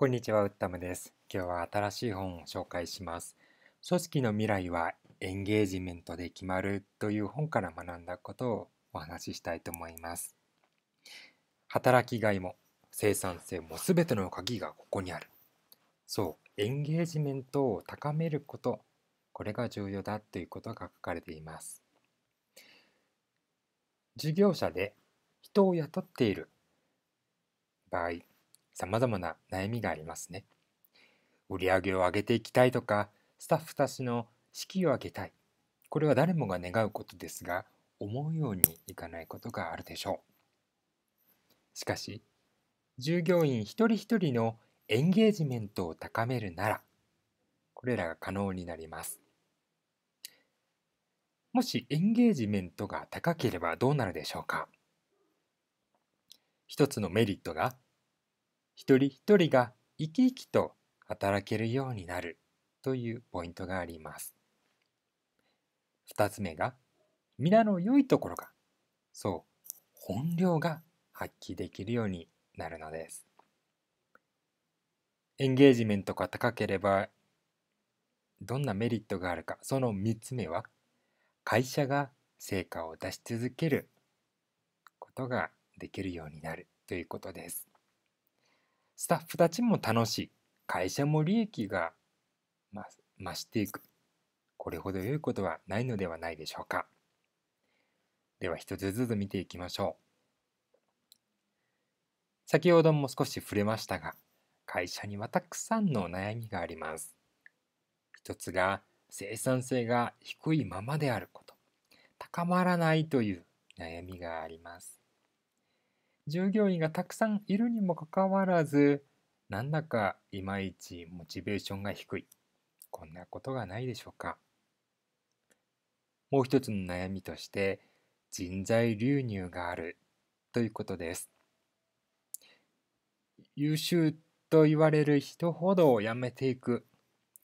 こんにちは、うったむです。今日は新しい本を紹介します。組織の未来はエンゲージメントで決まるという本から学んだことをお話ししたいと思います。働きがいも生産性も全ての鍵がここにある。そう、エンゲージメントを高めること、これが重要だということが書かれています。事業者で人を雇っている場合様々な悩みがありますね。売り上げを上げていきたいとか、スタッフたちの士気を上げたい。これは誰もが願うことですが、思うようにいかないことがあるでしょう。しかし、従業員一人一人のエンゲージメントを高めるなら、これらが可能になります。もしエンゲージメントが高ければどうなるでしょうか一つのメリットが一人一人が生き生きと働けるようになるというポイントがあります。二つ目が皆の良いところがそう本領が発揮できるようになるのです。エンゲージメントが高ければどんなメリットがあるかその三つ目は会社が成果を出し続けることができるようになるということです。スタッフたちも楽しい。会社も利益が増していく。これほど良いことはないのではないでしょうか。では一つずつ見ていきましょう。先ほども少し触れましたが、会社にはたくさんの悩みがあります。一つが生産性が低いままであること。高まらないという悩みがあります。従業員がたくさんいるにもかかわらずなんだかいまいちモチベーションが低いこんなことがないでしょうかもう一つの悩みとして人材流入があるということです優秀と言われる人ほど辞めていく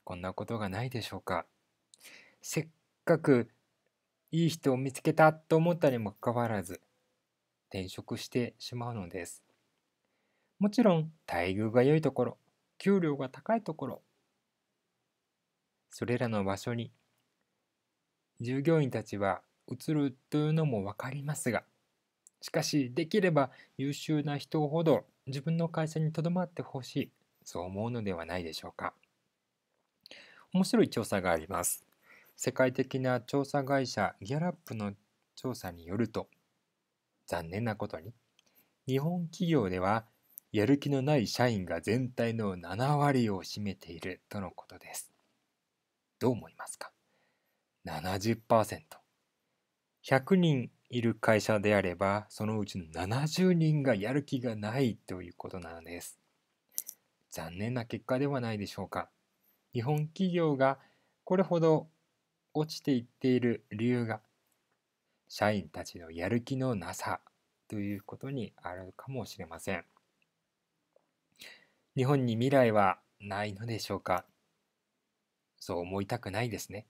こんなことがないでしょうかせっかくいい人を見つけたと思ったにもかかわらず転職してしまうのです。もちろん待遇が良いところ、給料が高いところ、それらの場所に従業員たちは移るというのも分かりますが、しかしできれば優秀な人ほど自分の会社にとどまってほしい、そう思うのではないでしょうか。面白い調査があります。世界的な調査会社ギャラップの調査によると残念なことに日本企業ではやる気のない社員が全体の7割を占めているとのことですどう思いますか ?70%100 人いる会社であればそのうちの70人がやる気がないということなのです残念な結果ではないでしょうか日本企業がこれほど落ちていっている理由が社員たちのやる気のなさということにあるかもしれません。日本に未来はないのでしょうかそう思いたくないですね。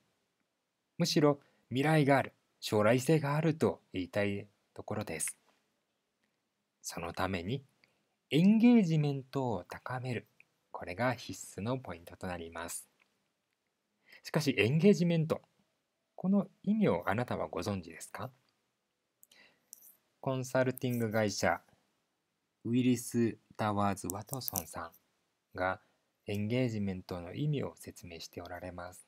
むしろ未来がある、将来性があると言いたいところです。そのためにエンゲージメントを高める。これが必須のポイントとなります。しかしエンゲージメントこの意味をあなたはご存知ですかコンサルティング会社ウィリス・タワーズ・ワトソンさんがエンゲージメントの意味を説明しておられます。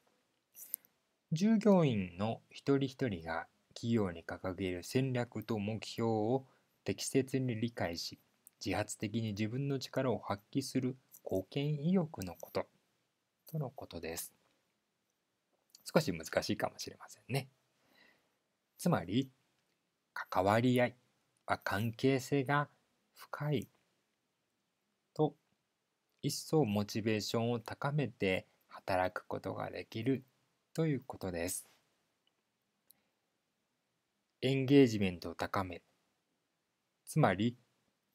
従業員の一人一人が企業に掲げる戦略と目標を適切に理解し自発的に自分の力を発揮する貢献意欲のこととのことです。少し難しいかもしれませんね。つまり、関わり合いは関係性が深いと一層モチベーションを高めて働くことができるということです。エンゲージメントを高めるつまり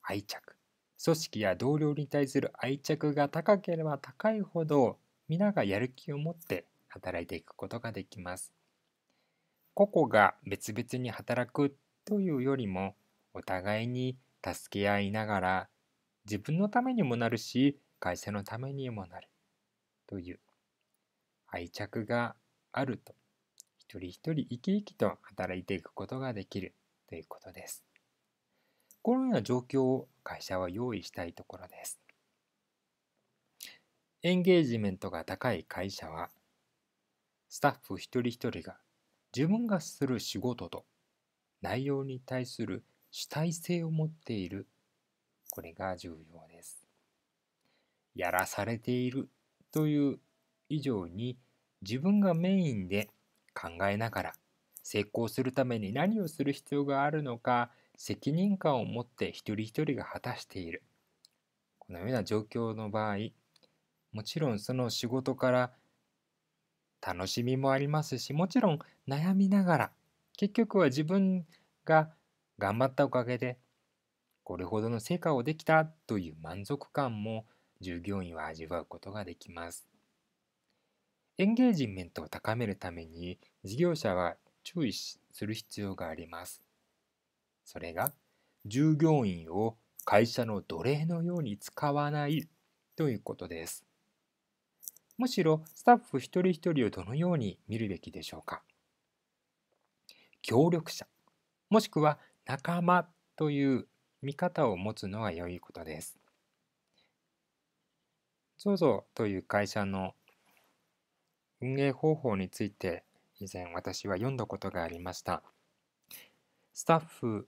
愛着組織や同僚に対する愛着が高ければ高いほど皆がやる気を持って働いていくことができます。個々が別々に働くというよりもお互いに助け合いながら自分のためにもなるし会社のためにもなるという愛着があると一人一人生き生きと働いていくことができるということです。このような状況を会社は用意したいところです。エンゲージメントが高い会社はスタッフ一人一人が自分がする仕事と内容に対する主体性を持っているこれが重要です。やらされているという以上に自分がメインで考えながら成功するために何をする必要があるのか責任感を持って一人一人が果たしているこのような状況の場合もちろんその仕事から楽しみもありますしもちろん悩みながら結局は自分が頑張ったおかげでこれほどの成果をできたという満足感も従業員は味わうことができます。エンゲージメントを高めるために事業者は注意する必要があります。それが従業員を会社の奴隷のように使わないということです。むしろスタッフ一人一人をどのように見るべきでしょうか協力者もしくは仲間という見方を持つのが良いことです。ZOZO という会社の運営方法について以前私は読んだことがありました。スタッフ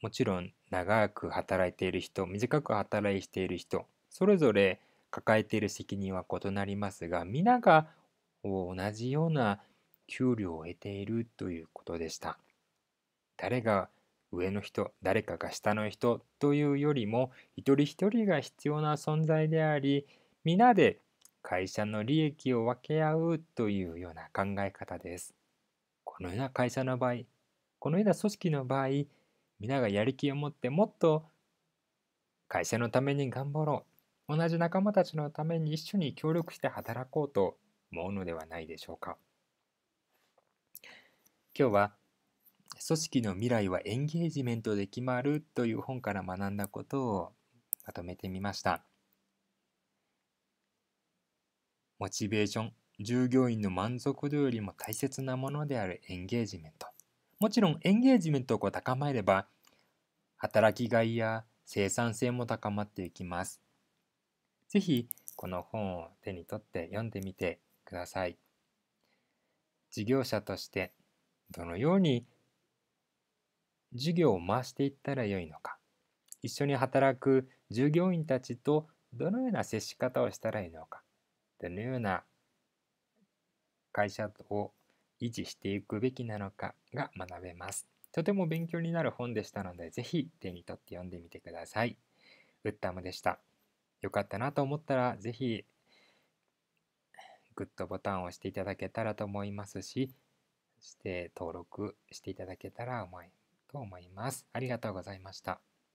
もちろん長く働いている人短く働いている人それぞれ抱えている責任は異なりますが皆が同じような給料を得ているということでした。誰が上の人誰かが下の人というよりも一人一人が必要な存在であり皆で会社の利益を分け合うというような考え方です。このような会社の場合このような組織の場合皆がやる気を持ってもっと会社のために頑張ろう同じ仲間たちのために一緒に協力して働こうと思うのではないでしょうか今日は「組織の未来はエンゲージメントで決まる」という本から学んだことをまとめてみましたモチベーション従業員の満足度よりも大切なものであるエンゲージメントもちろんエンゲージメントを高まれば働きがいや生産性も高まっていきますぜひこの本を手に取って読んでみてください。事業者としてどのように事業を回していったらよいのか一緒に働く従業員たちとどのような接し方をしたらいいのかどのような会社を維持していくべきなのかが学べます。とても勉強になる本でしたので、是非手に取って読んでみてください。ウッタムでした。良かったなと思ったら、ぜひ、グッドボタンを押していただけたらと思いますし、そして登録していただけたらと思います。ありがとうございました。